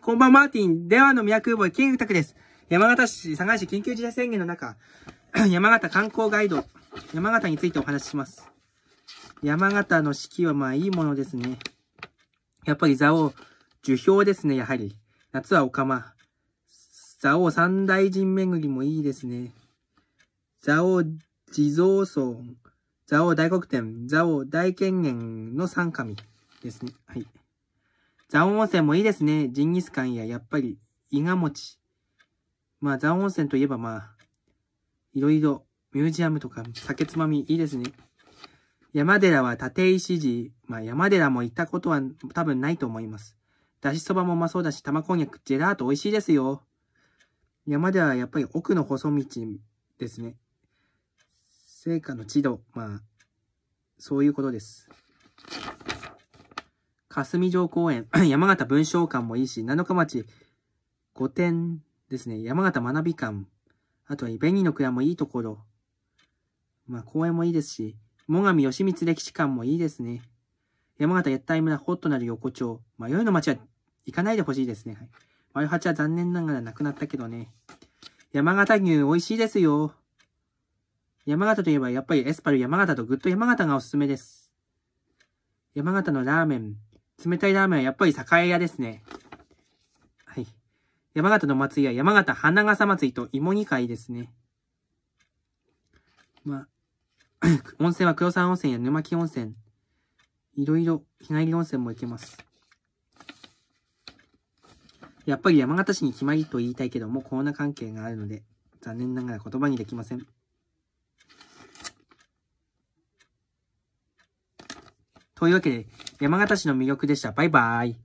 こんばんは、マーティン。ではの宮久保、金ングです。山形市、佐賀市緊急事態宣言の中、山形観光ガイド、山形についてお話しします。山形の四季はまあいいものですね。やっぱり蔵王、樹氷ですね、やはり。夏はお釜。蔵王三大神巡りもいいですね。蔵王地蔵村、蔵王大黒天、蔵王大権現の三神ですね。はい。蔵王温泉もいいですね。ジンギスカンや、やっぱり、伊賀餅。まあ、蔵王温泉といえばまあ、いろいろ、ミュージアムとか、酒つまみ、いいですね。山寺は立石寺。まあ、山寺も行ったことは多分ないと思います。だしそばもうまそうだし、玉こんにゃく、ジェラート美味しいですよ。山寺はやっぱり奥の細道ですね。聖火の地度、まあ、そういうことです。霞城公園、山形文章館もいいし、七日町、御殿ですね、山形学び館、あとは紅の蔵もいいところ、まあ公園もいいですし、最上義光歴史館もいいですね。山形屋台村、ホットなる横丁、迷いの町は行かないでほしいですね。はい丸八は残念ながらなくなったけどね。山形牛美味しいですよ。山形といえばやっぱりエスパル山形とグッド山形がおすすめです。山形のラーメン、冷たいラーメンはやっぱり栄屋ですね。はい。山形の松井は山形花笠祭りと芋煮会ですね。まあ、温泉は黒沢温泉や沼木温泉。いろいろ日帰り温泉も行けます。やっぱり山形市に決まりと言いたいけどもコロナ関係があるので、残念ながら言葉にできません。というわけで、山形市の魅力でした。バイバイ。